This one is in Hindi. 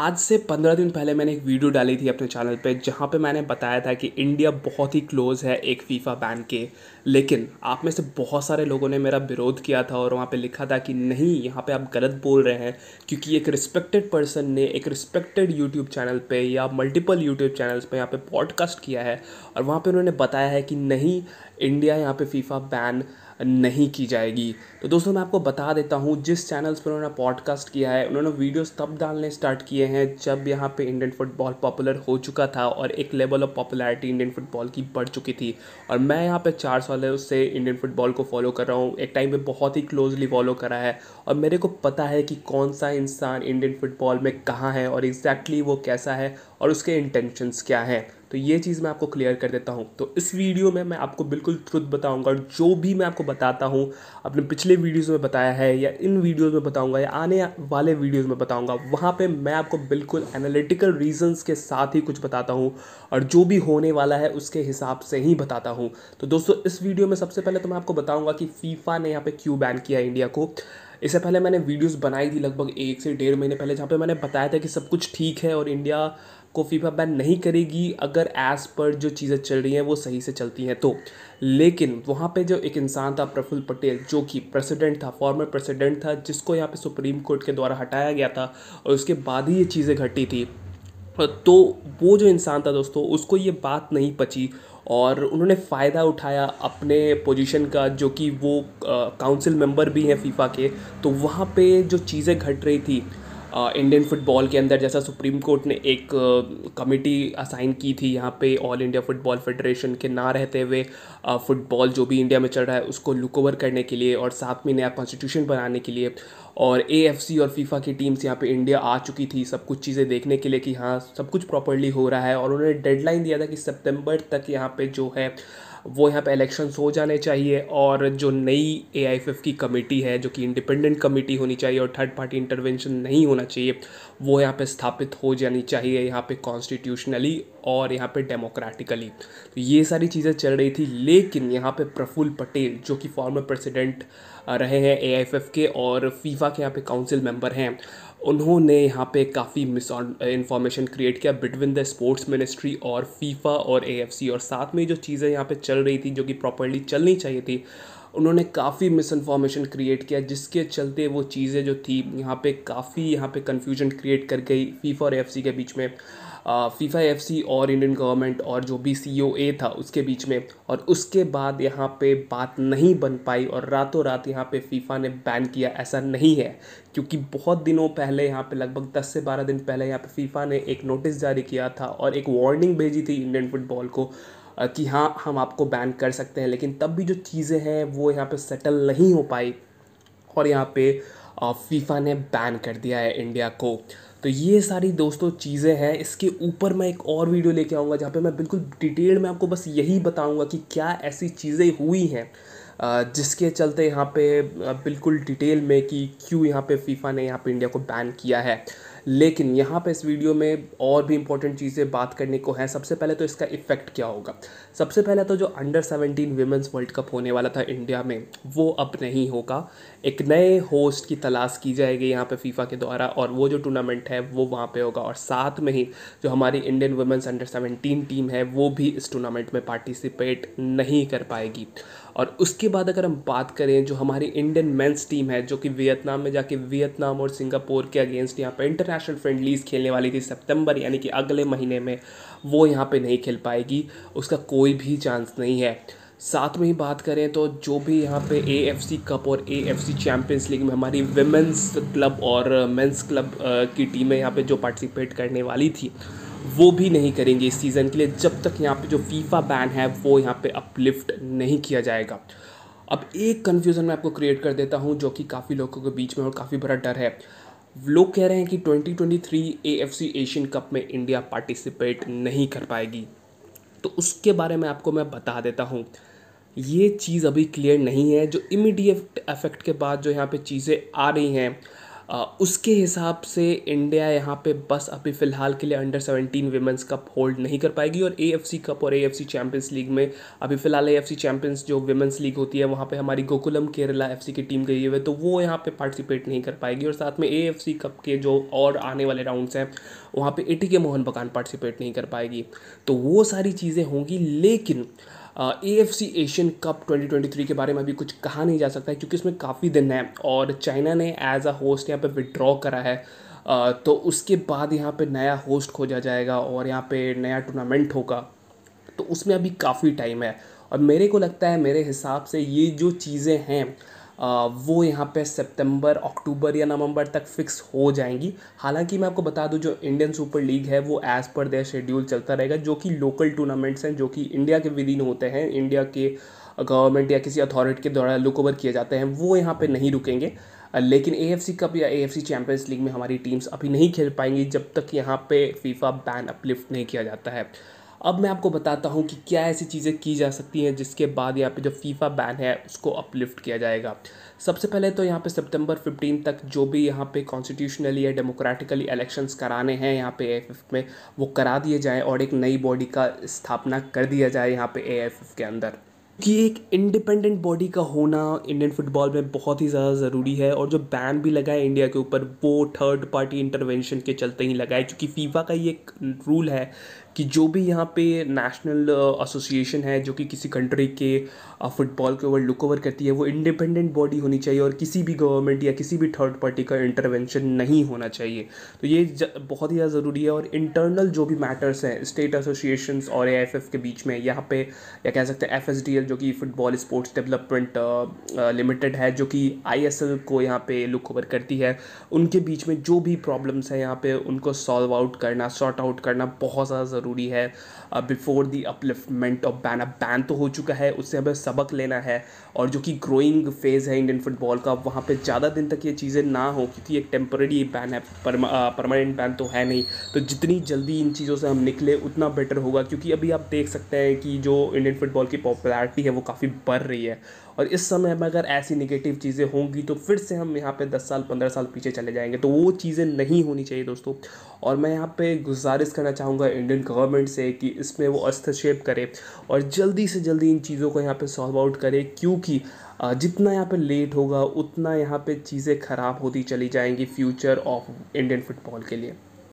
आज से पंद्रह दिन पहले मैंने एक वीडियो डाली थी अपने चैनल पे जहाँ पे मैंने बताया था कि इंडिया बहुत ही क्लोज़ है एक फीफा बैन के लेकिन आप में से बहुत सारे लोगों ने मेरा विरोध किया था और वहाँ पे लिखा था कि नहीं यहाँ पे आप गलत बोल रहे हैं क्योंकि एक रिस्पेक्टेड पर्सन ने एक रिस्पेक्टेड यूट्यूब चैनल पर या मल्टीपल यूट्यूब चैनल्स पर यहाँ पर पॉडकास्ट किया है और वहाँ पर उन्होंने बताया है कि नहीं इंडिया यहाँ पर फीफा बैन नहीं की जाएगी तो दोस्तों मैं आपको बता देता हूँ जिस चैनल्स पर उन्होंने पॉडकास्ट किया है उन्होंने वीडियोस तब डालने स्टार्ट किए हैं जब यहाँ पे इंडियन फुटबॉल पॉपुलर हो चुका था और एक level of popularity Indian football की बढ़ चुकी थी और मैं यहाँ पे चार साल से इंडियन फुटबॉल को फॉलो कर रहा हूँ एक टाइम में बहुत ही क्लोजली फॉलो करा है और मेरे को पता है कि कौन सा इंसान इंडियन फुटबॉल में कहाँ है और एग्जैक्टली exactly वो कैसा है और उसके इंटेंशंस क्या है तो ये चीज़ मैं आपको क्लियर कर देता हूँ तो इस वीडियो में मैं आपको बिल्कुल ट्रुथ बताऊँगा और जो भी मैं आपको बताता हूँ अपने पिछले वीडियोज़ में बताया है या इन वीडियोज़ में बताऊँगा या आने वाले वीडियोज़ में बताऊँगा वहाँ पर मैं आपको बिल्कुल एनालिटिकल रीजंस के साथ ही कुछ बताता हूँ और जो भी होने वाला है उसके हिसाब से ही बताता हूँ तो दोस्तों इस वीडियो में सबसे पहले तो मैं आपको बताऊँगा कि फीफा ने यहाँ पर क्यों बैन किया इंडिया को इससे पहले मैंने वीडियोस बनाई थी लगभग एक से डेढ़ महीने पहले जहाँ पे मैंने बताया था कि सब कुछ ठीक है और इंडिया को फीफा बैन नहीं करेगी अगर एज़ पर जो चीज़ें चल रही हैं वो सही से चलती हैं तो लेकिन वहाँ पे जो एक इंसान था प्रफुल्ल पटेल जो कि प्रेसिडेंट था फॉर्मर प्रेसिडेंट था जिसको यहाँ पे सुप्रीम कोर्ट के द्वारा हटाया गया था और उसके बाद ही ये चीज़ें घटी थी तो वो जो इंसान था दोस्तों उसको ये बात नहीं पची और उन्होंने फ़ायदा उठाया अपने पोजीशन का जो कि वो काउंसिल मेंबर भी हैं फीफा के तो वहाँ पे जो चीज़ें घट रही थी इंडियन फुटबॉल के अंदर जैसा सुप्रीम कोर्ट ने एक कमेटी असाइन की थी यहाँ पे ऑल इंडिया फुटबॉल फेडरेशन के ना रहते हुए फुटबॉल जो भी इंडिया में चल रहा है उसको लुक ओवर करने के लिए और साथ में नया कॉन्स्टिट्यूशन बनाने के लिए और ए और फीफा की टीम्स यहाँ पे इंडिया आ चुकी थी सब कुछ चीज़ें देखने के लिए कि हाँ सब कुछ प्रॉपरली हो रहा है और उन्होंने डेडलाइन दिया था कि सितंबर तक यहाँ पे जो है वो यहाँ पे इलेक्शंस हो जाने चाहिए और जो नई ए की कमेटी है जो कि इंडिपेंडेंट कमेटी होनी चाहिए और थर्ड पार्टी इंटरवेंशन नहीं होना चाहिए वो यहाँ पे स्थापित हो जानी चाहिए यहाँ पे कॉन्स्टिट्यूशनली और यहाँ पे डेमोक्रेटिकली तो ये सारी चीज़ें चल रही थी लेकिन यहाँ पे प्रफुल्ल पटेल जो कि फॉर्मर प्रेसिडेंट रहे हैं ए के और फीफा के यहाँ पे काउंसिल मेंबर हैं उन्होंने यहाँ पे काफ़ी मिस इन्फॉर्मेशन क्रिएट किया बिटवीन द स्पोर्ट्स मिनिस्ट्री और फीफा और ए और साथ में जो चीज़ें यहाँ पे चल रही थी जो कि प्रॉपरली चलनी चाहिए थी उन्होंने काफ़ी मिस इन्फॉर्मेशन क्रिएट किया जिसके चलते वो चीज़ें जो थी यहाँ पे काफ़ी यहाँ पे कन्फ्यूजन क्रिएट कर गई फीफा और एफ के बीच में फीफा एफ और इंडियन गवर्नमेंट और जो भी सी e था उसके बीच में और उसके बाद यहाँ पे बात नहीं बन पाई और रातों रात यहाँ पे फीफा ने बैन किया ऐसा नहीं है क्योंकि बहुत दिनों पहले यहाँ पे लगभग 10 से 12 दिन पहले यहाँ पे फीफा ने एक नोटिस जारी किया था और एक वार्निंग भेजी थी इंडियन फुटबॉल को कि हाँ हम आपको बैन कर सकते हैं लेकिन तब भी जो चीज़ें हैं वो यहाँ पे सेटल नहीं हो पाई और यहाँ पे फ़ीफ़ा ने बैन कर दिया है इंडिया को तो ये सारी दोस्तों चीज़ें हैं इसके ऊपर मैं एक और वीडियो लेके आऊँगा जहाँ पे मैं बिल्कुल डिटेल में आपको बस यही बताऊँगा कि क्या ऐसी चीज़ें हुई हैं जिसके चलते यहाँ पे बिल्कुल डिटेल में कि क्यों यहाँ पे फीफा ने यहाँ पे इंडिया को बैन किया है लेकिन यहाँ पर इस वीडियो में और भी इंपॉर्टेंट चीज़ें बात करने को हैं सबसे पहले तो इसका इफेक्ट क्या होगा सबसे पहले तो जो under seventeen women's world cup होने वाला था इंडिया में वो अब नहीं होगा एक नए होस्ट की तलाश की जाएगी यहाँ पर फीफा के द्वारा और वो जो टूर्नामेंट है वो वहाँ पर होगा और साथ में ही जो हमारी Indian women's under seventeen team है वो भी इस टूर्नामेंट में पार्टिसिपेट नहीं कर पाएगी और उसके बाद अगर हम बात करें जो हमारी इंडियन मेंस टीम है जो कि वियतनाम में जाके वियतनाम और सिंगापुर के अगेंस्ट यहाँ पर इंटर इंटरनेशनल फ्रेंडलीज़ खेलने वाली थी सितंबर यानी कि अगले महीने में वो यहाँ पे नहीं खेल पाएगी उसका कोई भी चांस नहीं है साथ में ही बात करें तो जो भी यहाँ पे ए एफ सी कप और A F C champions league में हमारी वेमेंस क्लब और मेंस क्लब की टीमें यहाँ पे जो पार्टिसिपेट करने वाली थी वो भी नहीं करेंगे इस सीज़न के लिए जब तक यहाँ पे जो फीफा बैन है वो यहाँ पे अपलिफ्ट नहीं किया जाएगा अब एक कन्फ्यूज़न मैं आपको क्रिएट कर देता हूँ जो कि काफ़ी लोगों के बीच में और काफ़ी बड़ा डर है लोग कह रहे हैं कि 2023 एएफसी एशियन कप में इंडिया पार्टिसिपेट नहीं कर पाएगी तो उसके बारे में आपको मैं बता देता हूँ ये चीज़ अभी क्लियर नहीं है जो इमीडिएट इफेक्ट के बाद जो यहाँ पे चीज़ें आ रही हैं उसके हिसाब से इंडिया यहाँ पे बस अभी फ़िलहाल के लिए under seventeen women's cup hold नहीं कर पाएगी और ए कप और ए चैंपियंस लीग में अभी फ़िलहाल ए चैंपियंस जो वीमेंस लीग होती है वहाँ पे हमारी गोकुलम केरला एफ की टीम गई हुई है तो वो यहाँ पे पार्टिसिपेट नहीं कर पाएगी और साथ में ए कप के जो और आने वाले राउंड्स हैं वहाँ पर ए के मोहन बगान पार्टिसिपेट नहीं कर पाएगी तो वो सारी चीज़ें होंगी लेकिन A F C Asian cup 2023 के बारे में अभी कुछ कहा नहीं जा सकता है क्योंकि उसमें काफ़ी दिन है और चाइना ने एज अ होस्ट यहाँ पे विड्रॉ करा है आ, तो उसके बाद यहाँ पे नया होस्ट खोजा जाएगा और यहाँ पे नया टूर्नामेंट होगा तो उसमें अभी काफ़ी टाइम है और मेरे को लगता है मेरे हिसाब से ये जो चीज़ें हैं वो यहाँ पे सितंबर अक्टूबर या नवंबर तक फिक्स हो जाएंगी हालांकि मैं आपको बता दूं जो इंडियन सुपर लीग है वो एज़ पर दे शेड्यूल चलता रहेगा जो कि लोकल टूर्नामेंट्स हैं जो कि इंडिया के विदिन होते हैं इंडिया के गवर्नमेंट या किसी अथॉरिटी के द्वारा लुक ओवर किए जाते हैं वो यहाँ पर नहीं रुकेंगे लेकिन ए कप या ए चैंपियंस लीग में हमारी टीम्स अभी नहीं खेल पाएंगी जब तक यहाँ पर फीफा बैन अपलिफ्ट नहीं किया जाता है अब मैं आपको बताता हूँ कि क्या ऐसी चीज़ें की जा सकती हैं जिसके बाद यहाँ पे जो फीफा बैन है उसको अपलिफ्ट किया जाएगा सबसे पहले तो यहाँ पे सितंबर 15 तक जो भी यहाँ पे कॉन्स्टिट्यूशनली या डेमोक्रेटिकली इलेक्शंस कराने हैं यहाँ पे ए में वो करा दिए जाए और एक नई बॉडी का स्थापना कर दिया जाए यहाँ पे ए के अंदर कि एक इंडिपेंडेंट बॉडी का होना इंडियन फुटबॉल में बहुत ही ज़्यादा ज़रूरी है और जो बैन भी लगा है इंडिया के ऊपर वो थर्ड पार्टी इंटरवेंशन के चलते ही लगा है क्योंकि फीफा का ये एक रूल है कि जो भी यहाँ पे नेशनल एसोसिएशन uh, है जो कि किसी कंट्री के फुटबॉल uh, के ऊपर लुक ओवर करती है वो इंडिपेंडेंट बॉडी होनी चाहिए और किसी भी गवर्नमेंट या किसी भी थर्ड पार्टी का इंटरवेंशन नहीं होना चाहिए तो ये बहुत ही ज़्यादा ज़रूरी है और इंटरनल जो भी मैटर्स हैं स्टेट एसोसिएशन और ए के बीच में यहाँ पे या कह सकते हैं एफ जो कि फुटबॉल स्पोर्ट्स डेवलपमेंट लिमिटेड है जो कि आई को यहाँ पे लुक ओवर करती है उनके बीच में जो भी प्रॉब्लम्स हैं यहाँ पे उनको सॉल्व आउट करना सॉर्ट आउट करना बहुत ज़्यादा ज़रूरी है before the upliftment of ban अब बैन तो हो चुका है उससे हमें सबक लेना है और जो कि ग्रोइंग फेज़ है इंडियन फुटबॉल का वहाँ पे ज़्यादा दिन तक ये चीज़ें ना हो क्योंकि एक टेम्परेरी बैन है परमानेंट बैन तो है नहीं तो जितनी जल्दी इन चीज़ों से हम निकले उतना बेटर होगा क्योंकि अभी आप देख सकते हैं कि जो इंडियन फुटबॉल की पॉपुलैरिटी है वो काफ़ी बढ़ रही है और इस समय में अगर ऐसी निगेटिव चीज़ें होंगी तो फिर से हम यहाँ पे दस साल पंद्रह साल पीछे चले जाएंगे तो वो चीज़ें नहीं होनी चाहिए दोस्तों और मैं यहाँ पे गुजारिश करना चाहूँगा इंडियन गवर्नमेंट से कि इसमें वो हस्तक्षेप करे और जल्दी से जल्दी इन चीज़ों को यहाँ पे सॉल्व आउट करे क्योंकि जितना यहाँ पे लेट होगा उतना यहाँ पे चीज़ें ख़राब होती चली जाएंगी फ्यूचर ऑफ इंडियन फुटबॉल के लिए